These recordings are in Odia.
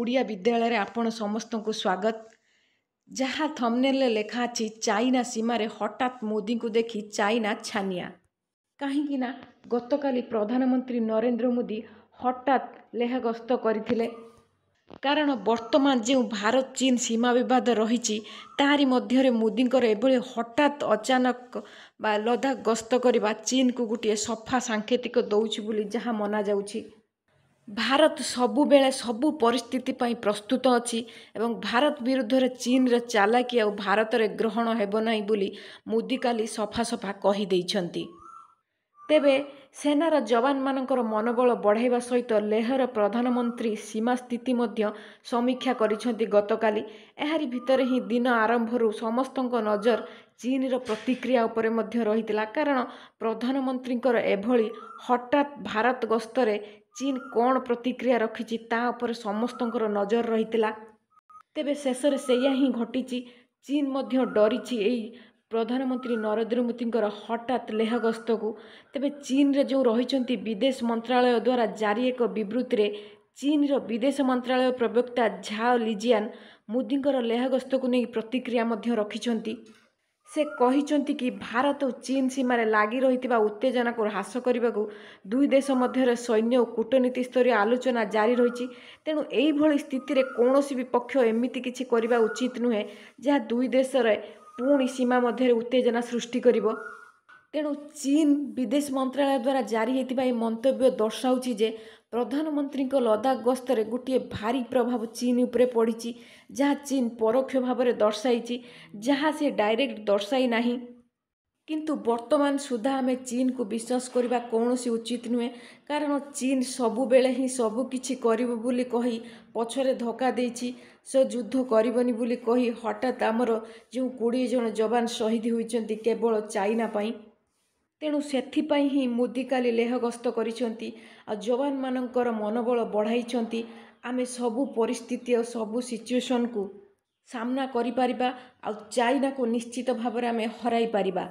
ଓଡ଼ିଆ ବିଦ୍ୟାଳୟରେ ଆପଣ ସମସ୍ତଙ୍କୁ ସ୍ୱାଗତ ଯାହା ଥମ୍ନେଲ୍ରେ ଲେଖା ଅଛି ଚାଇନା ସୀମାରେ ହଠାତ୍ ମୋଦିଙ୍କୁ ଦେଖି ଚାଇନା ଛାନିଆ କାହିଁକିନା ଗତକାଲି ପ୍ରଧାନମନ୍ତ୍ରୀ ନରେନ୍ଦ୍ର ମୋଦି ହଠାତ୍ ଲେହ ଗସ୍ତ କରିଥିଲେ କାରଣ ବର୍ତ୍ତମାନ ଯେଉଁ ଭାରତ ଚୀନ ସୀମା ବିବାଦ ରହିଛି ତାହାରି ମଧ୍ୟରେ ମୋଦିଙ୍କର ଏଭଳି ହଠାତ୍ ଅଚାନକ ବା ଲଦାଖ ଗସ୍ତ କରିବା ଚୀନକୁ ଗୋଟିଏ ସଫା ସାଙ୍କେତିକ ଦେଉଛି ବୋଲି ଯାହା ମନାଯାଉଛି ଭାରତ ସବୁବେଳେ ସବୁ ପରିସ୍ଥିତି ପାଇଁ ପ୍ରସ୍ତୁତ ଅଛି ଏବଂ ଭାରତ ବିରୁଦ୍ଧରେ ଚୀନର ଚାଲାକି ଆଉ ଭାରତରେ ଗ୍ରହଣ ହେବ ନାହିଁ ବୋଲି ମୋଦି କାଲି ସଫା ସଫା କହିଦେଇଛନ୍ତି ତେବେ ସେନାର ଯବାନମାନଙ୍କର ମନୋବଳ ବଢ଼ାଇବା ସହିତ ଲେହର ପ୍ରଧାନମନ୍ତ୍ରୀ ସୀମା ସ୍ଥିତି ମଧ୍ୟ ସମୀକ୍ଷା କରିଛନ୍ତି ଗତକାଲି ଏହାରି ଭିତରେ ହିଁ ଦିନ ଆରମ୍ଭରୁ ସମସ୍ତଙ୍କ ନଜର ଚୀନର ପ୍ରତିକ୍ରିୟା ଉପରେ ମଧ୍ୟ ରହିଥିଲା କାରଣ ପ୍ରଧାନମନ୍ତ୍ରୀଙ୍କର ଏଭଳି ହଠାତ୍ ଭାରତ ଗସ୍ତରେ ଚୀନ କ'ଣ ପ୍ରତିକ୍ରିୟା ରଖିଛି ତା ଉପରେ ସମସ୍ତଙ୍କର ନଜର ରହିଥିଲା ତେବେ ଶେଷରେ ସେଇଆ ହିଁ ଘଟିଛି ଚୀନ ମଧ୍ୟ ଡରିଛି ଏଇ ପ୍ରଧାନମନ୍ତ୍ରୀ ନରେନ୍ଦ୍ର ମୋଦିଙ୍କର ହଠାତ୍ ଲେହ ଗସ୍ତକୁ ତେବେ ଚୀନରେ ଯେଉଁ ରହିଛନ୍ତି ବିଦେଶ ମନ୍ତ୍ରାଳୟ ଦ୍ୱାରା ଜାରି ଏକ ବିବୃତ୍ତିରେ ଚୀନର ବିଦେଶ ମନ୍ତ୍ରାଳୟ ପ୍ରବକ୍ତା ଝାଓ ଲିଜିଆନ୍ ମୋଦିଙ୍କର ଲେହ ଗସ୍ତକୁ ନେଇ ପ୍ରତିକ୍ରିୟା ମଧ୍ୟ ରଖିଛନ୍ତି ସେ କହିଛନ୍ତି କି ଭାରତ ଓ ଚୀନ୍ ସୀମାରେ ଲାଗି ରହିଥିବା ଉତ୍ତେଜନାକୁ ହ୍ରାସ କରିବାକୁ ଦୁଇ ଦେଶ ମଧ୍ୟରେ ସୈନ୍ୟ ଓ କୂଟନୀତି ସ୍ତରୀୟ ଆଲୋଚନା ଜାରି ରହିଛି ତେଣୁ ଏହିଭଳି ସ୍ଥିତିରେ କୌଣସି ବି ପକ୍ଷ ଏମିତି କିଛି କରିବା ଉଚିତ ନୁହେଁ ଯାହା ଦୁଇ ଦେଶରେ ପୁଣି ସୀମା ମଧ୍ୟରେ ଉତ୍ତେଜନା ସୃଷ୍ଟି କରିବ ତେଣୁ ଚୀନ୍ ବିଦେଶ ମନ୍ତ୍ରାଳୟ ଦ୍ୱାରା ଜାରି ହୋଇଥିବା ଏହି ମନ୍ତବ୍ୟ ଦର୍ଶାଉଛି ଯେ ପ୍ରଧାନମନ୍ତ୍ରୀଙ୍କ ଲଦାଖ ଗସ୍ତରେ ଗୋଟିଏ ଭାରି ପ୍ରଭାବ ଚୀନ୍ ଉପରେ ପଡ଼ିଛି ଯାହା ଚୀନ୍ ପରୋକ୍ଷ ଭାବରେ ଦର୍ଶାଇଛି ଯାହା ସେ ଡାଇରେକ୍ଟ ଦର୍ଶାଇ ନାହିଁ କିନ୍ତୁ ବର୍ତ୍ତମାନ ସୁଦ୍ଧା ଆମେ ଚୀନ୍କୁ ବିଶ୍ୱାସ କରିବା କୌଣସି ଉଚିତ ନୁହେଁ କାରଣ ଚୀନ୍ ସବୁବେଳେ ହିଁ ସବୁକିଛି କରିବ ବୋଲି କହି ପଛରେ ଧୋକା ଦେଇଛି ସେ ଯୁଦ୍ଧ କରିବନି ବୋଲି କହି ହଠାତ୍ ଆମର ଯେଉଁ କୋଡ଼ିଏ ଜଣ ଯବାନ ଶହୀଦ ହୋଇଛନ୍ତି କେବଳ ଚାଇନା ପାଇଁ ତେଣୁ ସେଥିପାଇଁ ହିଁ ମୋଦି କାଲି ଲେହ ଗସ୍ତ କରିଛନ୍ତି ଆଉ ଯବାନମାନଙ୍କର ମନୋବଳ ବଢ଼ାଇଛନ୍ତି ଆମେ ସବୁ ପରିସ୍ଥିତି ଆଉ ସବୁ ସିଚୁଏସନ୍କୁ ସାମ୍ନା କରିପାରିବା ଆଉ ଚାଇନାକୁ ନିଶ୍ଚିତ ଭାବରେ ଆମେ ହରାଇ ପାରିବା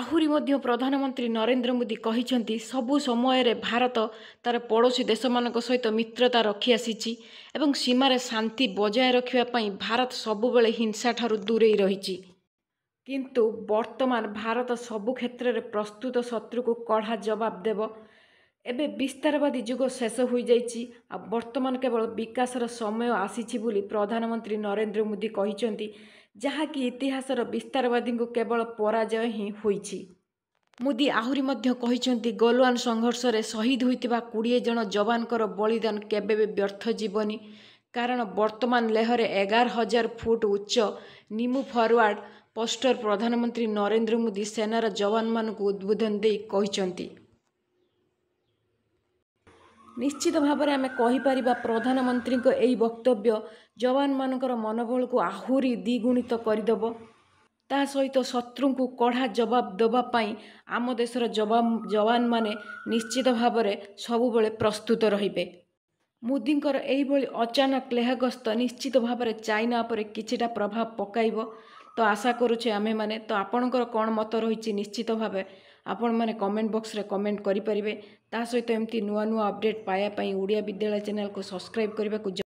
ଆହୁରି ମଧ୍ୟ ପ୍ରଧାନମନ୍ତ୍ରୀ ନରେନ୍ଦ୍ର ମୋଦି କହିଛନ୍ତି ସବୁ ସମୟରେ ଭାରତ ତା'ର ପଡ଼ୋଶୀ ଦେଶମାନଙ୍କ ସହିତ ମିତ୍ରତା ରଖିଆସିଛି ଏବଂ ସୀମାରେ ଶାନ୍ତି ବଜାୟ ରଖିବା ପାଇଁ ଭାରତ ସବୁବେଳେ ହିଂସାଠାରୁ ଦୂରେଇ ରହିଛି କିନ୍ତୁ ବର୍ତ୍ତମାନ ଭାରତ ସବୁ କ୍ଷେତ୍ରରେ ପ୍ରସ୍ତୁତ ଶତ୍ରୁକୁ କଡ଼ା ଜବାବ ଦେବ ଏବେ ବିସ୍ତାରବାଦୀ ଯୁଗ ଶେଷ ହୋଇଯାଇଛି ଆଉ ବର୍ତ୍ତମାନ କେବଳ ବିକାଶର ସମୟ ଆସିଛି ବୋଲି ପ୍ରଧାନମନ୍ତ୍ରୀ ନରେନ୍ଦ୍ର ମୋଦି କହିଛନ୍ତି ଯାହାକି ଇତିହାସର ବିସ୍ତାରବାଦୀଙ୍କୁ କେବଳ ପରାଜୟ ହିଁ ହୋଇଛି ମୋଦି ଆହୁରି ମଧ୍ୟ କହିଛନ୍ତି ଗୋଲୱାନ ସଂଘର୍ଷରେ ଶହୀଦ ହୋଇଥିବା କୋଡ଼ିଏ ଜଣ ଯବାନଙ୍କର ବଳିଦାନ କେବେ ବି ବ୍ୟର୍ଥ ଯିବନି କାରଣ ବର୍ତ୍ତମାନ ଲେହରେ ଏଗାର ହଜାର ଫୁଟ ଉଚ୍ଚ ନିମୁ ଫରୱାର୍ଡ଼ ପୋଷ୍ଟର ପ୍ରଧାନମନ୍ତ୍ରୀ ନରେନ୍ଦ୍ର ମୋଦି ସେନାର ଯବାନମାନଙ୍କୁ ଉଦ୍ବୋଧନ ଦେଇ କହିଛନ୍ତି ନିଶ୍ଚିତ ଭାବରେ ଆମେ କହିପାରିବା ପ୍ରଧାନମନ୍ତ୍ରୀଙ୍କ ଏହି ବକ୍ତବ୍ୟ ଯବାନମାନଙ୍କର ମନୋବଳକୁ ଆହୁରି ଦ୍ୱିଗୁଣିତ କରିଦେବ ତା ସହିତ ଶତ୍ରୁଙ୍କୁ କଡ଼ା ଜବାବ ଦେବା ପାଇଁ ଆମ ଦେଶର ଯବା ଯବାନମାନେ ନିଶ୍ଚିତ ଭାବରେ ସବୁବେଳେ ପ୍ରସ୍ତୁତ ରହିବେ ମୋଦିଙ୍କର ଏହିଭଳି ଅଚାନକ ଲେହ ଗସ୍ତ ନିଶ୍ଚିତ ଭାବରେ ଚାଇନା ଉପରେ କିଛିଟା ପ୍ରଭାବ ପକାଇବ ତ ଆଶା କରୁଛେ ଆମେମାନେ ତ ଆପଣଙ୍କର କ'ଣ ମତ ରହିଛି ନିଶ୍ଚିତ ଭାବେ ଆପଣମାନେ କମେଣ୍ଟ ବକ୍ସରେ କମେଣ୍ଟ କରିପାରିବେ ତା ସହିତ ଏମିତି ନୂଆ ନୂଆ ଅପଡ଼େଟ୍ ପାଇବା ପାଇଁ ଓଡ଼ିଆ ବିଦ୍ୟାଳୟ ଚ୍ୟାନେଲକୁ ସବସ୍କ୍ରାଇବ୍ କରିବାକୁ